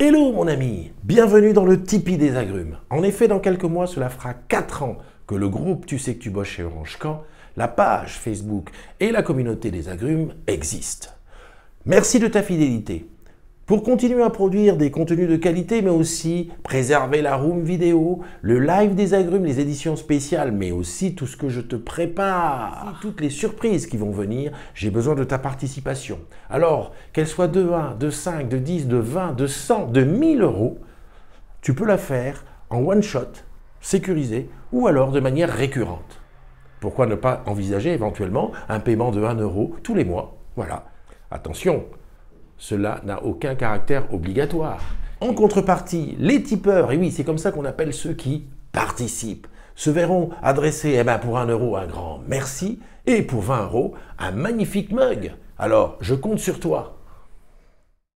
Hello mon ami, bienvenue dans le Tipeee des agrumes. En effet, dans quelques mois, cela fera 4 ans que le groupe Tu sais que tu bosses chez Orange Camp, la page Facebook et la communauté des agrumes existent. Merci de ta fidélité. Pour continuer à produire des contenus de qualité, mais aussi préserver la room vidéo, le live des agrumes, les éditions spéciales, mais aussi tout ce que je te prépare, toutes les surprises qui vont venir, j'ai besoin de ta participation. Alors, qu'elle soit de 1, de 5, de 10, de 20, de 100, de 1000 euros, tu peux la faire en one shot, sécurisé, ou alors de manière récurrente. Pourquoi ne pas envisager éventuellement un paiement de 1 euro tous les mois Voilà. Attention, cela n'a aucun caractère obligatoire. En contrepartie, les tipeurs, et oui, c'est comme ça qu'on appelle ceux qui participent, se verront adresser eh ben, pour 1 euro un grand merci et pour 20 euros un magnifique mug. Alors, je compte sur toi.